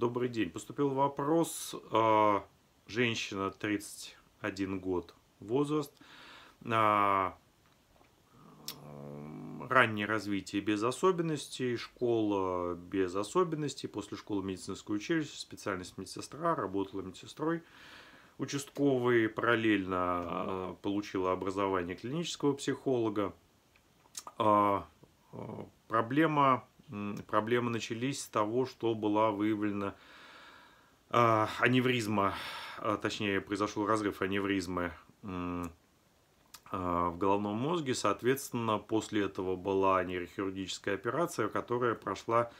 Добрый день. Поступил вопрос. А, женщина, 31 год возраст. А, раннее развитие без особенностей, школа без особенностей, после школы медицинское училище, специальность медсестра, работала медсестрой участковый, параллельно а, получила образование клинического психолога. Проблема проблемы начались с того, что была выявлена а, аневризма, а, точнее, произошел разрыв аневризмы а, в головном мозге. Соответственно, после этого была нейрохирургическая операция, которая прошла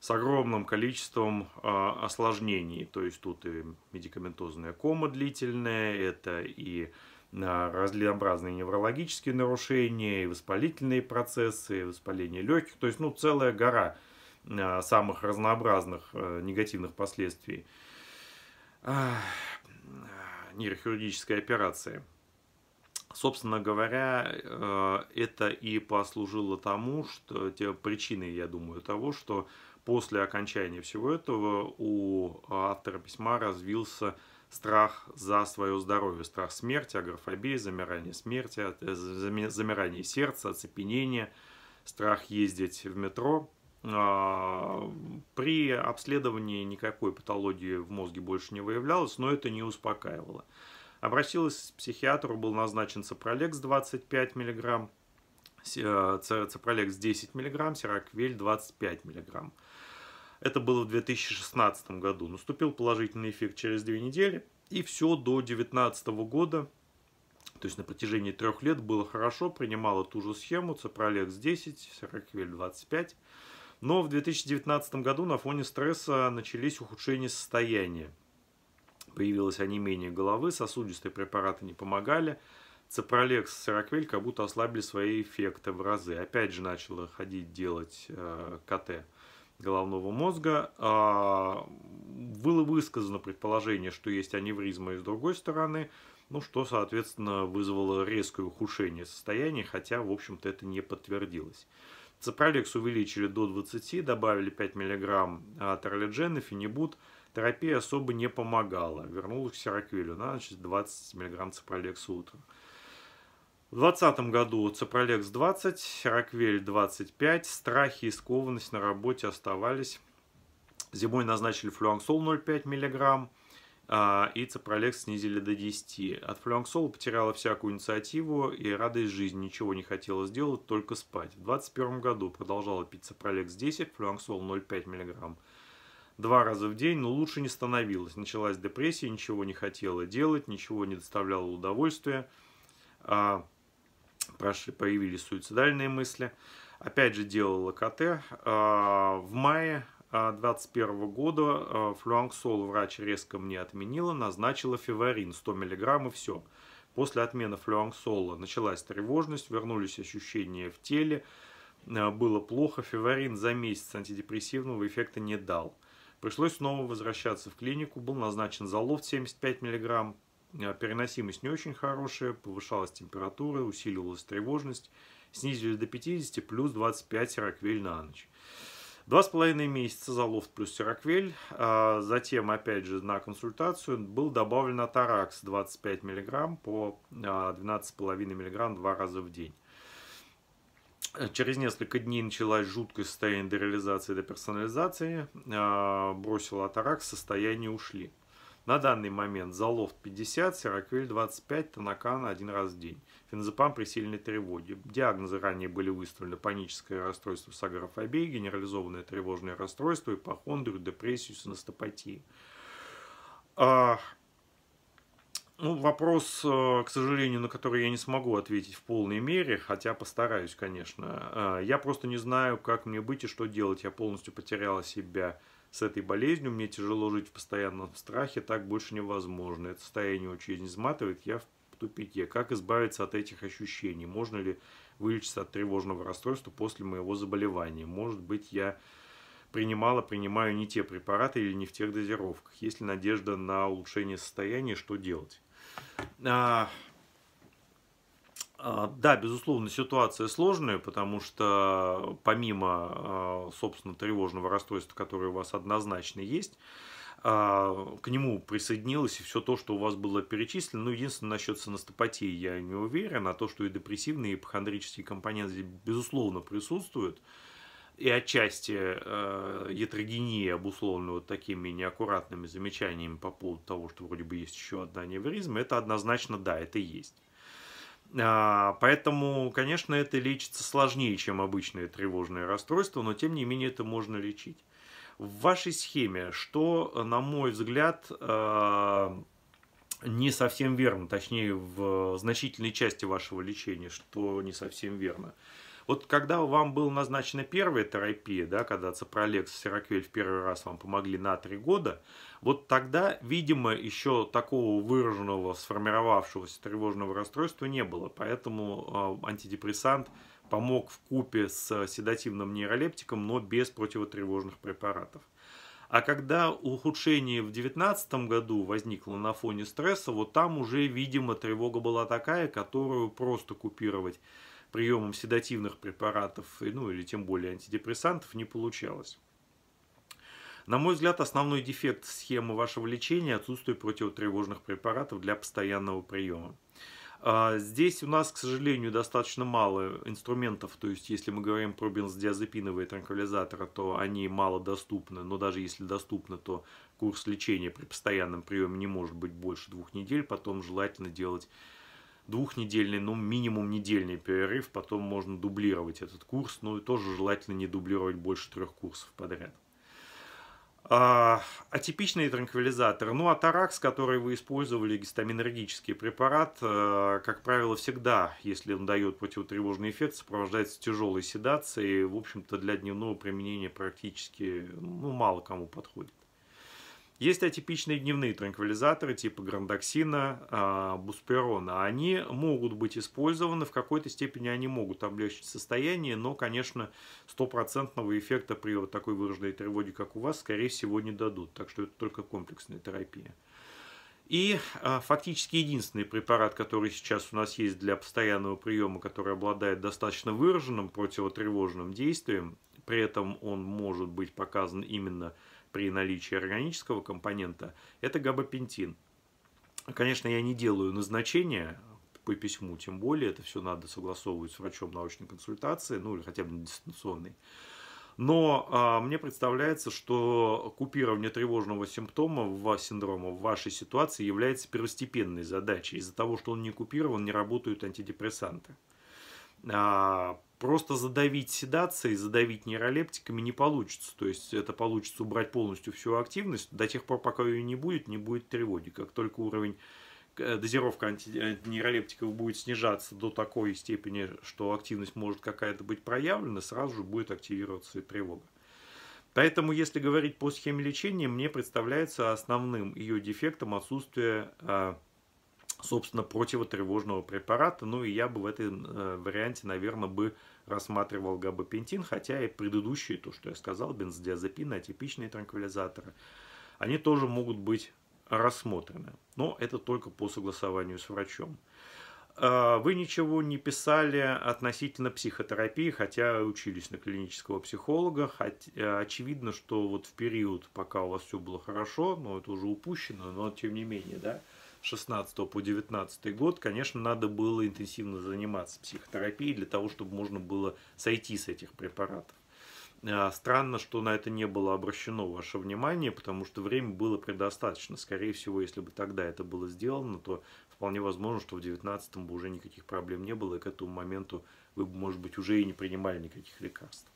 с огромным количеством осложнений. То есть тут и медикаментозная кома длительная, это и разнообразные неврологические нарушения, и воспалительные процессы, и воспаление легких. То есть, ну, целая гора а, самых разнообразных э, негативных последствий а, а, нейрохирургической операции. Собственно говоря, э, это и послужило тому, что те причины, я думаю, того, что после окончания всего этого у автора письма развился страх за свое здоровье, страх смерти, агрофобия, замирание смерти, э, замирание сердца, оцепенение, страх ездить в метро. А, при обследовании никакой патологии в мозге больше не выявлялось, но это не успокаивало. Обратилась к психиатру, был назначен Цапролекс 25 мг, Цапролекс 10 мг, сироквель 25 мг. Это было в 2016 году. Наступил положительный эффект через две недели. И все до 2019 года, то есть на протяжении трех лет, было хорошо. Принимала ту же схему. Цепролекс 10, Сераквель 25. Но в 2019 году на фоне стресса начались ухудшения состояния. Появилось онемение головы, сосудистые препараты не помогали. Цепролекс и Сороквель как будто ослабили свои эффекты в разы. Опять же начала ходить делать э, КТ головного мозга. А, было высказано предположение, что есть аневризма и с другой стороны, ну что, соответственно, вызвало резкое ухудшение состояния, хотя, в общем-то, это не подтвердилось. Ципралекс увеличили до 20, добавили 5 мг троллиджена, фенибут. Терапия особо не помогала. Вернулась к сироквилю на значит, 20 мг ципролекса утром. В 2020 году Цепролекс 20, Роквель 25, страхи и скованность на работе оставались. Зимой назначили флюанксол 0,5 мг и Цепролекс снизили до 10. От флюанксола потеряла всякую инициативу и радость жизни. Ничего не хотела сделать, только спать. В 2021 году продолжала пить Цепролекс 10, флюанксол 0,5 мг. Два раза в день, но лучше не становилось. Началась депрессия, ничего не хотела делать, ничего не доставляло удовольствия. А, появились суицидальные мысли. Опять же делала КТ. В мае 2021 а, года а, флюанксол врач резко мне отменила, назначила феварин 100 мг и все. После отмены флюанксола началась тревожность, вернулись ощущения в теле, а, было плохо, феварин за месяц антидепрессивного эффекта не дал. Пришлось снова возвращаться в клинику, был назначен залов 75 мг, Э, переносимость не очень хорошая, повышалась температура, усиливалась тревожность, снизились до 50 плюс 25 сироквель на ночь. Два с половиной месяца за лофт плюс сироквель, а затем опять же на консультацию был добавлен атаракс 25 мг по 12,5 а, мг два раза в день. Э, через несколько дней началась жуткое состояние дереализации и деперсонализации, а, бросила атаракс, состояние ушли. На данный момент за лофт 50, сироквель 25, тонакан один раз в день. Феназепам при сильной тревоге. Диагнозы ранее были выставлены паническое расстройство с агрофобией, генерализованное тревожное расстройство, ипохондрию, депрессию, синестопатии. А, ну, вопрос, э, к сожалению, на который я не смогу ответить в полной мере, хотя постараюсь, конечно. Э, я просто не знаю, как мне быть и что делать. Я полностью потеряла себя с этой болезнью. Мне тяжело жить в постоянном страхе, так больше невозможно. Это состояние очень изматывает. Я в тупике. Как избавиться от этих ощущений? Можно ли вылечиться от тревожного расстройства после моего заболевания? Может быть, я принимала, принимаю не те препараты или не в тех дозировках. Есть ли надежда на улучшение состояния, что делать? А, а, да, безусловно, ситуация сложная, потому что помимо, а, собственно, тревожного расстройства, которое у вас однозначно есть, а, к нему присоединилось и все то, что у вас было перечислено. Ну, единственное, насчет сонастопатии я не уверен, а то, что и депрессивный, и ипохондрический компонент здесь, безусловно, присутствует и отчасти э, ятрогения обусловлена вот такими неаккуратными замечаниями по поводу того, что вроде бы есть еще одна невризма, это однозначно да, это есть. А, поэтому, конечно, это лечится сложнее, чем обычное тревожное расстройство, но тем не менее это можно лечить. В вашей схеме, что, на мой взгляд, э, не совсем верно, точнее, в значительной части вашего лечения, что не совсем верно – вот когда вам была назначена первая терапия, да, когда Цепролекс, Сироквель в первый раз вам помогли на три года, вот тогда, видимо, еще такого выраженного, сформировавшегося тревожного расстройства не было. Поэтому а, антидепрессант помог в купе с седативным нейролептиком, но без противотревожных препаратов. А когда ухудшение в 2019 году возникло на фоне стресса, вот там уже, видимо, тревога была такая, которую просто купировать приемом седативных препаратов, ну или тем более антидепрессантов, не получалось. На мой взгляд, основной дефект схемы вашего лечения – отсутствие противотревожных препаратов для постоянного приема. А, здесь у нас, к сожалению, достаточно мало инструментов, то есть если мы говорим про бензодиазепиновые транквилизаторы, то они мало доступны, но даже если доступны, то курс лечения при постоянном приеме не может быть больше двух недель, потом желательно делать двухнедельный, но ну, минимум недельный перерыв, потом можно дублировать этот курс, но ну, тоже желательно не дублировать больше трех курсов подряд. А, атипичные транквилизаторы. Ну, атаракс, который вы использовали, гистаминергический препарат, э, как правило, всегда, если он дает противотревожный эффект, сопровождается тяжелой седацией. В общем-то, для дневного применения практически ну, мало кому подходит. Есть атипичные дневные транквилизаторы типа грандоксина, а, бусперона. Они могут быть использованы, в какой-то степени они могут облегчить состояние, но, конечно, стопроцентного эффекта при вот такой выраженной тревоге, как у вас, скорее всего, не дадут. Так что это только комплексная терапия. И а, фактически единственный препарат, который сейчас у нас есть для постоянного приема, который обладает достаточно выраженным противотревожным действием, при этом он может быть показан именно при наличии органического компонента, это габапентин. Конечно, я не делаю назначения по письму, тем более это все надо согласовывать с врачом научной консультации, ну или хотя бы дистанционной. Но а, мне представляется, что купирование тревожного симптома в синдрома в вашей ситуации является первостепенной задачей. Из-за того, что он не купирован, не работают антидепрессанты. А, просто задавить седацией, задавить нейролептиками не получится. То есть это получится убрать полностью всю активность. До тех пор, пока ее не будет, не будет тревоги. Как только уровень э, дозировка анти... Э, нейролептиков будет снижаться до такой степени, что активность может какая-то быть проявлена, сразу же будет активироваться и тревога. Поэтому, если говорить по схеме лечения, мне представляется основным ее дефектом отсутствие а, собственно, противотревожного препарата. Ну и я бы в этом э, варианте, наверное, бы рассматривал габапентин, хотя и предыдущие, то, что я сказал, бензодиазепины, атипичные транквилизаторы, они тоже могут быть рассмотрены. Но это только по согласованию с врачом. А, вы ничего не писали относительно психотерапии, хотя учились на клинического психолога. Э, очевидно, что вот в период, пока у вас все было хорошо, но ну, это уже упущено, но тем не менее, да, 16 по 19 год, конечно, надо было интенсивно заниматься психотерапией для того, чтобы можно было сойти с этих препаратов. А, странно, что на это не было обращено ваше внимание, потому что времени было предостаточно. Скорее всего, если бы тогда это было сделано, то вполне возможно, что в 19 бы уже никаких проблем не было, и к этому моменту вы бы, может быть, уже и не принимали никаких лекарств.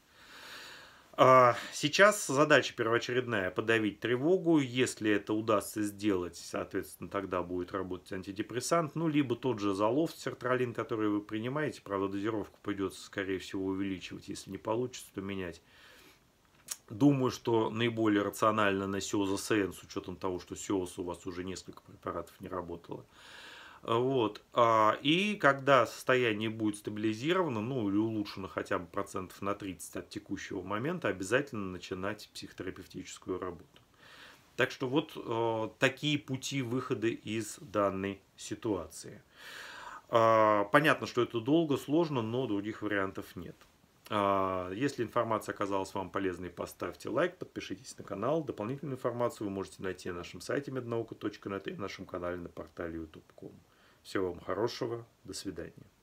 А, сейчас задача первоочередная – подавить тревогу. Если это удастся сделать, соответственно, тогда будет работать антидепрессант. Ну, либо тот же залов, сертралин, который вы принимаете. Правда, дозировку придется, скорее всего, увеличивать. Если не получится, то менять. Думаю, что наиболее рационально на СИОЗ АСН, с учетом того, что СИОЗ у вас уже несколько препаратов не работало. Вот. А, и когда состояние будет стабилизировано, ну или улучшено хотя бы процентов на 30 от текущего момента, обязательно начинать психотерапевтическую работу. Так что вот э, такие пути выхода из данной ситуации. А, понятно, что это долго, сложно, но других вариантов нет. А, если информация оказалась вам полезной, поставьте лайк, подпишитесь на канал. Дополнительную информацию вы можете найти на нашем сайте mednauka.net и на нашем канале на портале youtube.com. Всего вам хорошего. До свидания.